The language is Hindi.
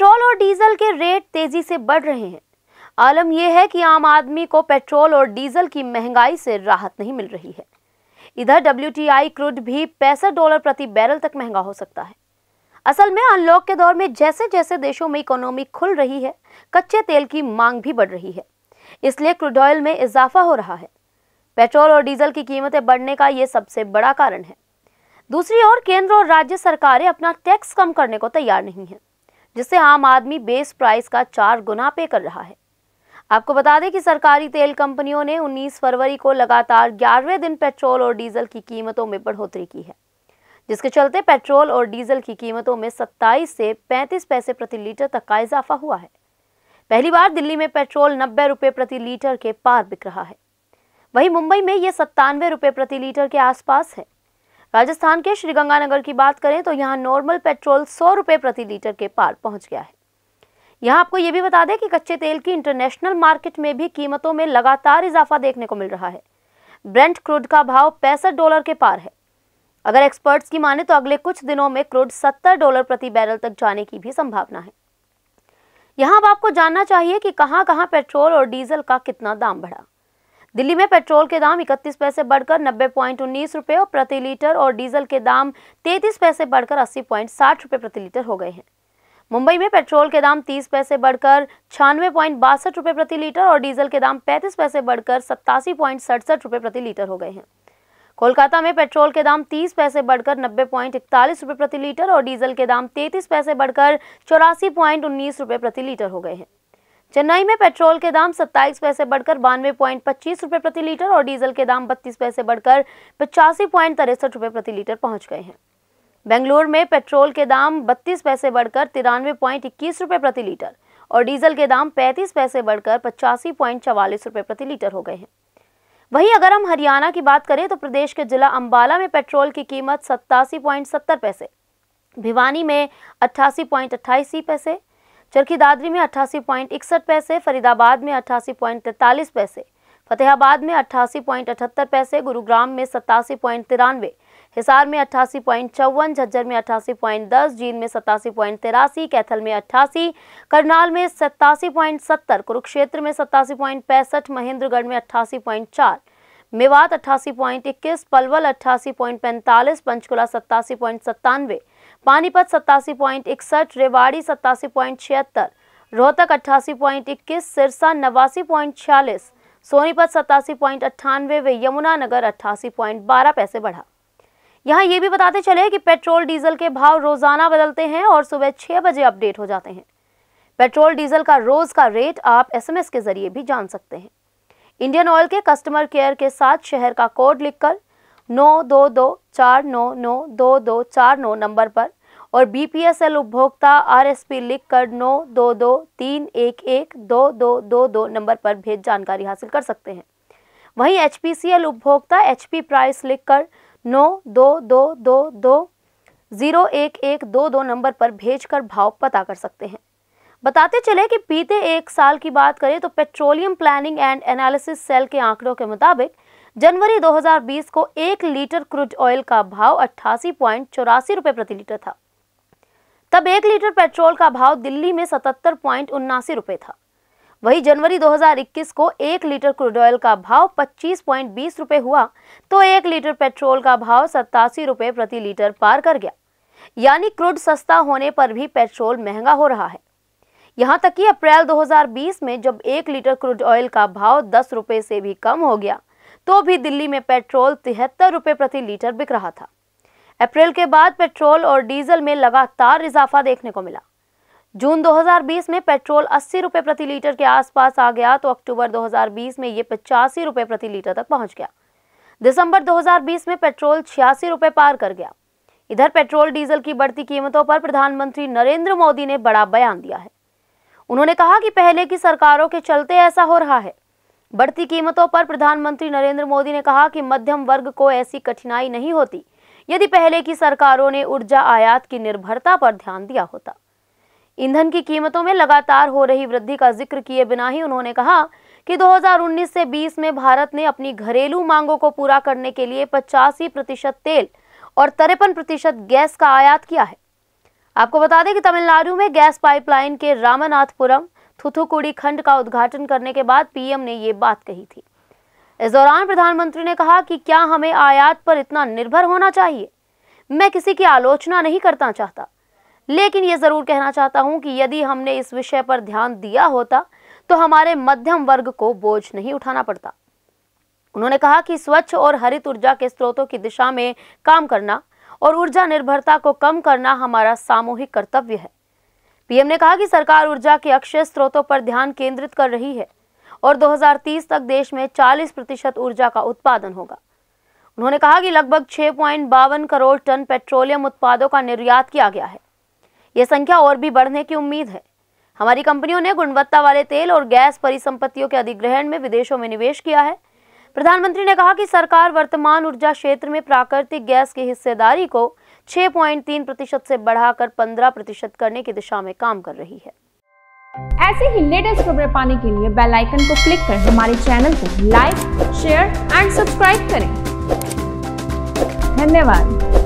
पेट्रोल और डीजल के रेट तेजी से बढ़ रहे हैं आलम यह है कि आम आदमी को पेट्रोल और डीजल की महंगाई से राहत नहीं मिल रही है इधर डब्ल्यू क्रूड भी पैंसठ डॉलर प्रति बैरल तक महंगा हो सकता है असल में अनलॉक के दौर में जैसे जैसे देशों में इकोनॉमी खुल रही है कच्चे तेल की मांग भी बढ़ रही है इसलिए क्रूड ऑयल में इजाफा हो रहा है पेट्रोल और डीजल की कीमतें बढ़ने का ये सबसे बड़ा कारण है दूसरी ओर केंद्र और राज्य सरकारें अपना टैक्स कम करने को तैयार नहीं है जिसे आम आदमी बेस प्राइस का चार गुना पे कर रहा है आपको बता दें कि सरकारी तेल कंपनियों ने 19 फरवरी को लगातार ग्यारहवें दिन पेट्रोल और डीजल की कीमतों में बढ़ोतरी की है जिसके चलते पेट्रोल और डीजल की कीमतों में 27 से 35 पैसे प्रति लीटर तक का इजाफा हुआ है पहली बार दिल्ली में पेट्रोल नब्बे रुपये प्रति लीटर के पार बिक रहा है वहीं मुंबई में ये सत्तानवे रुपये प्रति लीटर के आसपास है राजस्थान के श्रीगंगानगर की बात करें तो यहाँ नॉर्मल पेट्रोल सौ रुपए प्रति लीटर के पार पहुंच गया है यहाँ आपको ये भी बता दें कि कच्चे तेल की इंटरनेशनल मार्केट में भी कीमतों में लगातार इजाफा देखने को मिल रहा है ब्रेंट क्रूड का भाव पैंसठ डॉलर के पार है अगर एक्सपर्ट्स की माने तो अगले कुछ दिनों में क्रूड सत्तर डॉलर प्रति बैरल तक जाने की भी संभावना है यहाँ अब आपको जानना चाहिए कि कहां कहां पेट्रोल और डीजल का कितना दाम बढ़ा दिल्ली में पेट्रोल के दाम इकतीस पैसे बढ़कर नब्बे पॉइंट उन्नीस रुपए और प्रति लीटर और डीजल के दाम तैतीस पैसे बढ़कर अस्सी पॉइंट साठ रुपए प्रति लीटर हो गए हैं मुंबई में पेट्रोल के दाम तीस पैसे बढ़कर छियानवे पॉइंट बासठ रुपए प्रति लीटर और डीजल के दाम पैंतीस पैसे बढ़कर सत्तासी पॉइंट सड़सठ रुपए प्रति लीटर हो गए हैं कोलकाता में पेट्रोल के दाम 30 पैसे बढ़कर नब्बे पॉइंट इकतालीस रुपए प्रति लीटर और डीजल के दाम 33 पैसे बढ़कर चौरासी पॉइंट उन्नीस रुपये प्रति लीटर हो गए हैं चेन्नई में पेट्रोल के दाम सत्ताईस पैसे बढ़कर बानवे पॉइंट पच्चीस रुपए प्रति लीटर और डीजल के दाम बत्तीस पैसे बढ़कर पचासी पॉइंट तिरसठ रुपए प्रति लीटर पहुंच गए हैं बेंगलोर में पेट्रोल के दाम बत्तीस पैसे बढ़कर तिरानवे पॉइंट इक्कीस रुपए प्रति लीटर और डीजल के दाम पैंतीस पैसे बढ़कर पचासी पॉइंट चवालीस रुपए प्रति लीटर हो गए हैं वहीं अगर हम हरियाणा की बात करें तो प्रदेश के जिला अम्बाला में पेट्रोल की कीमत सत्तासी पॉइंट सत्तर पैसे भिवानी में अट्ठासी पॉइंट पैसे चरखी दादरी में अट्ठासी पॉइंट इकसठ पैसे फरीदाबाद में अट्ठासी पॉइंट तैतालीस पैसे फतेहाबाद में अट्ठासी पॉइंट अठहत्तर पैसे गुरुग्राम में सतासी पॉइंट तिरानवे हिसार में अट्ठासी पॉइंट चौवन झज्जर में अट्ठासी पॉइंट दस जींद में सतासी पॉइंट तिरासी कैथल में अट्ठासी करनाल में सतासी पॉइंट सत्तर कुरुक्षेत्र में सतासी पॉइंट पैंसठ महेंद्रगढ़ में अट्ठासी पॉइंट चार मेवात अट्ठासी पॉइंट इक्कीस पलवल अट्ठासी पॉइंट पैंतालीस पंचकुला सत्तासी पॉइंट सत्तानवे पानीपत सत्तासी पॉइंट इकसठ रेवाड़ी सत्तासी पॉइंट छिहत्तर रोहतक अट्ठासी पॉइंट इक्कीस सिरसा नवासी पॉइंट छियालीस सोनीपत सत्तासी पॉइंट अट्ठानवे व यमुनानगर अट्ठासी पॉइंट बारह पैसे बढ़ा यहाँ ये भी बताते चले कि पेट्रोल डीजल के भाव रोजाना बदलते हैं और सुबह छह बजे अपडेट हो जाते हैं पेट्रोल डीजल का रोज का रेट आप एसएमएस के जरिए भी जान सकते हैं इंडियन ऑयल के कस्टमर केयर के साथ शहर का कोड लिखकर नौ दो दो चार नौ नौ दो दो चार नौ नंबर पर और बी पी एस एल उपभोक्ता आर एस पी लिख कर नौ दो दो तीन एक एक दो दो दो दो नंबर पर भेज जानकारी हासिल कर सकते हैं वहीं एच पी सी एल उपभोक्ता एच पी प्राइस लिख कर नौ दो दो दो दो ज़ीरो एक एक दो दो नंबर पर भेज कर भाव पता कर सकते हैं बताते चले कि बीते एक साल की बात करें तो petroleum planning and analysis cell के आंकड़ों के मुताबिक जनवरी 2020 को एक लीटर क्रूड ऑयल का भाव अट्ठासी पॉइंट चौरासी रुपये प्रति लीटर था तब एक लीटर पेट्रोल का भाव दिल्ली में सतहत्तर पॉइंट उन्नासी रुपए था वही जनवरी 2021 को एक लीटर क्रूड ऑयल का भाव पच्चीस पॉइंट बीस रुपये हुआ तो एक लीटर पेट्रोल का भाव सत्तासी रुपए प्रति लीटर पार कर गया यानी क्रूड सस्ता होने पर भी पेट्रोल महंगा हो रहा है यहां तक कि अप्रैल 2020 में जब एक लीटर क्रूड ऑयल का भाव दस रुपए से भी कम हो गया तो भी दिल्ली में पेट्रोल तिहत्तर रुपये प्रति लीटर बिक रहा था अप्रैल के बाद पेट्रोल और डीजल में लगातार इजाफा देखने को मिला जून 2020 में पेट्रोल अस्सी रुपये प्रति लीटर के आसपास आ गया तो अक्टूबर 2020 में ये पचासी रुपये प्रति लीटर तक पहुंच गया दिसंबर 2020 में पेट्रोल छियासी रुपये पार कर गया इधर पेट्रोल डीजल की बढ़ती कीमतों पर प्रधानमंत्री नरेंद्र मोदी ने बड़ा बयान दिया है उन्होंने कहा कि पहले की सरकारों के चलते ऐसा हो रहा है बढ़ती कीमतों पर प्रधानमंत्री नरेंद्र मोदी ने कहा कि मध्यम वर्ग को ऐसी कठिनाई नहीं होती यदि पहले की सरकारों ने ऊर्जा आयात की निर्भरता पर ध्यान दिया होता ईंधन की कीमतों में लगातार हो रही वृद्धि का जिक्र किए बिना ही उन्होंने कहा कि 2019 से 20 में भारत ने अपनी घरेलू मांगों को पूरा करने के लिए पचासी प्रतिशत तेल और तिरपन प्रतिशत गैस का आयात किया है आपको बता दें कि तमिलनाडु में गैस पाइपलाइन के रामनाथपुरम थुथुकुड़ी खंड का उद्घाटन करने के बाद पीएम ने ये बात कही थी इस दौरान प्रधानमंत्री ने कहा कि क्या हमें आयात पर इतना निर्भर होना चाहिए मैं किसी की आलोचना नहीं करना चाहता लेकिन ये ज़रूर कहना चाहता हूं कि यदि हमने इस विषय पर ध्यान दिया होता तो हमारे मध्यम वर्ग को बोझ नहीं उठाना पड़ता उन्होंने कहा कि स्वच्छ और हरित ऊर्जा के स्रोतों की दिशा में काम करना और ऊर्जा निर्भरता को कम करना हमारा सामूहिक कर्तव्य है पीएम ने कहा कि सरकार ऊर्जा के अक्षय स्रोतों पर ध्यान केंद्रित कर रही है और 2030 तक देश में 40 प्रतिशत ऊर्जा का उत्पादन होगा उन्होंने कहा कि लगभग छह करोड़ टन पेट्रोलियम उत्पादों का निर्यात किया गया है यह संख्या और भी बढ़ने की उम्मीद है हमारी कंपनियों ने गुणवत्ता वाले तेल और गैस परिसंपत्तियों के अधिग्रहण में विदेशों में निवेश किया है प्रधानमंत्री ने कहा कि सरकार वर्तमान ऊर्जा क्षेत्र में प्राकृतिक गैस की हिस्सेदारी को 6.3 पॉइंट तीन प्रतिशत से बढ़ाकर पंद्रह प्रतिशत करने की दिशा में काम कर रही है ऐसे ही लेटेस्ट खबरें पाने के लिए बेल आइकन को क्लिक कर हमारे चैनल को लाइक शेयर एंड सब्सक्राइब करें धन्यवाद